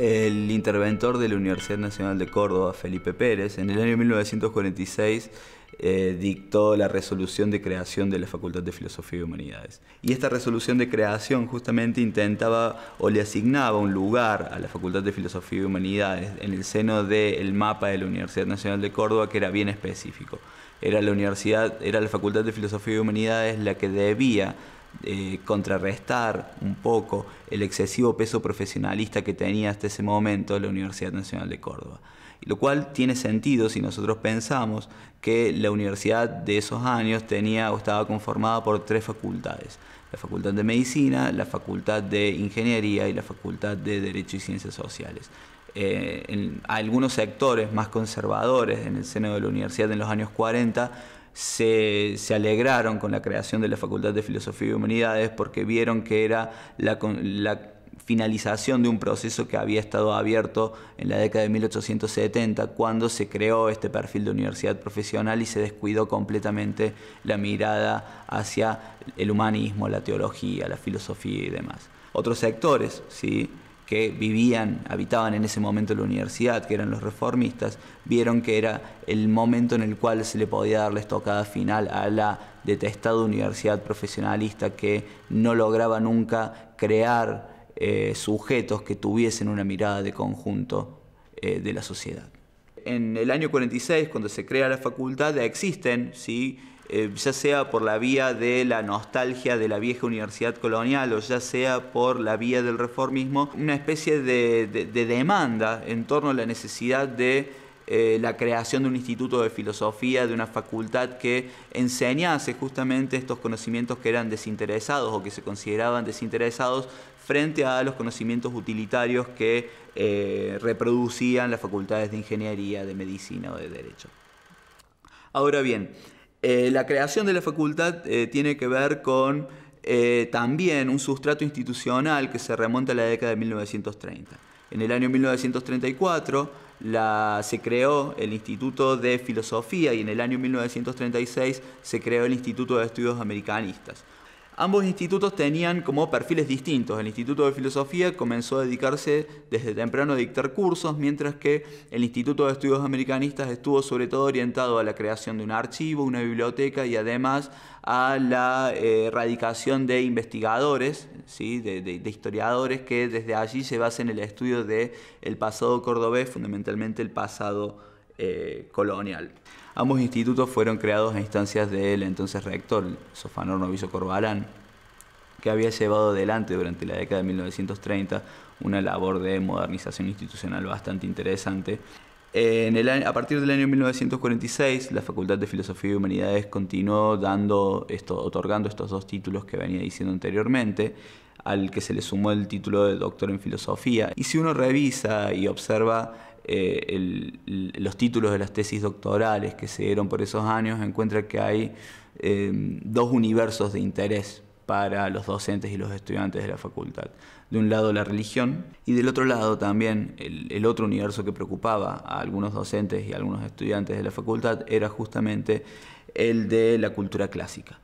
El interventor de la Universidad Nacional de Córdoba, Felipe Pérez, en el año 1946 eh, dictó la resolución de creación de la Facultad de Filosofía y Humanidades. Y esta resolución de creación justamente intentaba o le asignaba un lugar a la Facultad de Filosofía y Humanidades en el seno del mapa de la Universidad Nacional de Córdoba que era bien específico. Era la universidad, era la Facultad de Filosofía y Humanidades la que debía eh, contrarrestar un poco el excesivo peso profesionalista que tenía hasta ese momento la Universidad Nacional de Córdoba lo cual tiene sentido si nosotros pensamos que la universidad de esos años tenía o estaba conformada por tres facultades, la Facultad de Medicina, la Facultad de Ingeniería y la Facultad de Derecho y Ciencias Sociales. Eh, en algunos sectores más conservadores en el seno de la universidad en los años 40 se, alegraron con la creación de la Facultad de Filosofía y Humanidades porque vieron que era la, la finalización de un proceso que había estado abierto en la década de 1870, cuando se creó este perfil de universidad profesional y se descuidó completamente la mirada hacia el humanismo, la teología, la filosofía y demás. Otros sectores, ¿sí? que vivían, habitaban en ese momento la universidad, que eran los reformistas, vieron que era el momento en el cual se le podía dar la estocada final a la detestada universidad profesionalista que no lograba nunca crear eh, sujetos que tuviesen una mirada de conjunto eh, de la sociedad. En el año 46, cuando se crea la facultad, existen, eh, ya sea por la vía de la nostalgia de la vieja universidad colonial o ya sea por la vía del reformismo, una especie de demanda en torno a la necesidad de eh, la creación de un instituto de filosofía, de una facultad que enseñase justamente estos conocimientos que eran desinteresados o que se consideraban desinteresados frente a los conocimientos utilitarios que eh, reproducían las facultades de ingeniería, de medicina o de derecho. Ahora bien, eh, la creación de la facultad tiene que ver con también un sustrato institucional que se remonta a la década de 1930. En el año 1934, la, se creó el Instituto de Filosofía y en el año 1936 se creó el Instituto de Estudios Americanistas. Ambos institutos tenían como perfiles distintos. El Instituto de Filosofía comenzó a dedicarse desde temprano a dictar cursos, mientras que el Instituto de Estudios Americanistas estuvo sobre todo orientado a la creación de un archivo, una biblioteca y además a la erradicación eh, de investigadores, ¿sí? de, historiadores que desde allí se basen en el estudio del el pasado cordobés, fundamentalmente el pasado eh, colonial. Ambos institutos fueron creados a instancias del entonces rector, Sofanor Noviso Corbalán, que había llevado adelante durante la década de 1930 una labor de modernización institucional bastante interesante. En a partir del año 1946, la Facultad de Filosofía y Humanidades continuó dando esto, otorgando estos dos títulos que venía diciendo anteriormente, al que se le sumó el título de doctor en filosofía. Y si uno revisa y observa eh, los títulos de las tesis doctorales que se dieron por esos años, encuentra que hay eh, dos universos de interés para los docentes y los estudiantes de la facultad. De un lado la religión y del otro lado también el, el, otro universo que preocupaba a algunos docentes y a algunos estudiantes de la facultad era justamente el de la cultura clásica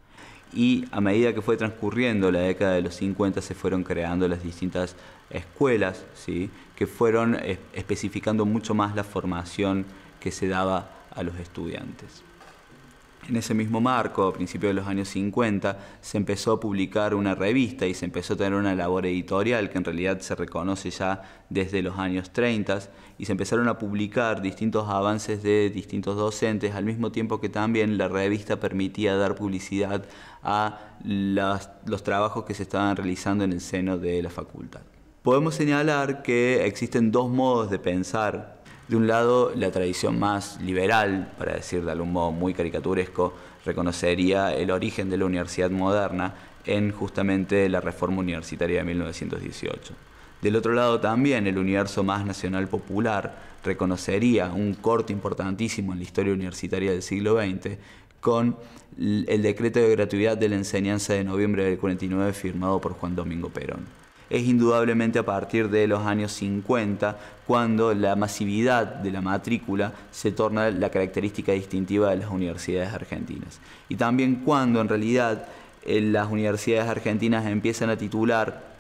y a medida que fue transcurriendo la década de los 50 se fueron creando las distintas escuelas que fueron eh, especificando mucho más la formación que se daba a los estudiantes. En ese mismo marco, a principios de los años 50, se empezó a publicar una revista y se empezó a tener una labor editorial que en realidad se reconoce ya desde los años 30 y se empezaron a publicar distintos avances de distintos docentes al mismo tiempo que también la revista permitía dar publicidad a los trabajos que se estaban realizando en el seno de la facultad. Podemos señalar que existen dos modos de pensar de un lado, la tradición más liberal, para decir de algún modo muy caricaturesco, reconocería el origen de la universidad moderna en justamente la reforma universitaria de 1918. Del otro lado también el universo más nacional popular reconocería un corte importantísimo en la historia universitaria del siglo XX con el decreto de gratuidad de la enseñanza de noviembre del 49 firmado por Juan Domingo Perón es indudablemente a partir de los años 50, cuando la masividad de la matrícula se torna la característica distintiva de las universidades argentinas. Y también cuando en realidad eh, las universidades argentinas empiezan a titular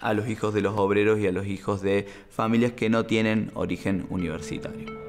a los hijos de los obreros y a los hijos de familias que no tienen origen universitario.